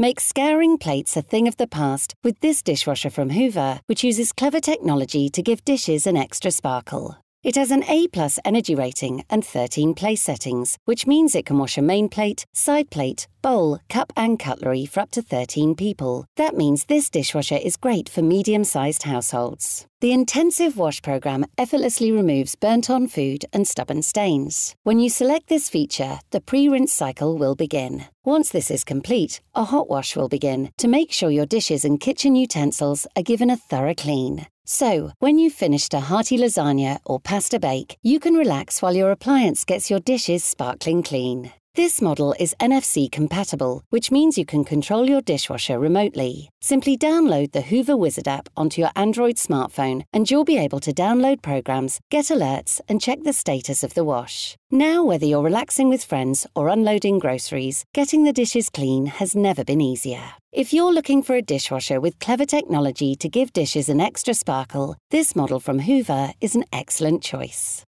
Make scouring plates a thing of the past with this dishwasher from Hoover, which uses clever technology to give dishes an extra sparkle. It has an A-plus energy rating and 13 place settings, which means it can wash a main plate, side plate, bowl, cup and cutlery for up to 13 people. That means this dishwasher is great for medium-sized households. The intensive wash program effortlessly removes burnt-on food and stubborn stains. When you select this feature, the pre-rinse cycle will begin. Once this is complete, a hot wash will begin to make sure your dishes and kitchen utensils are given a thorough clean. So, when you've finished a hearty lasagna or pasta bake, you can relax while your appliance gets your dishes sparkling clean. This model is NFC compatible, which means you can control your dishwasher remotely. Simply download the Hoover Wizard app onto your Android smartphone and you'll be able to download programs, get alerts, and check the status of the wash. Now, whether you're relaxing with friends or unloading groceries, getting the dishes clean has never been easier. If you're looking for a dishwasher with clever technology to give dishes an extra sparkle, this model from Hoover is an excellent choice.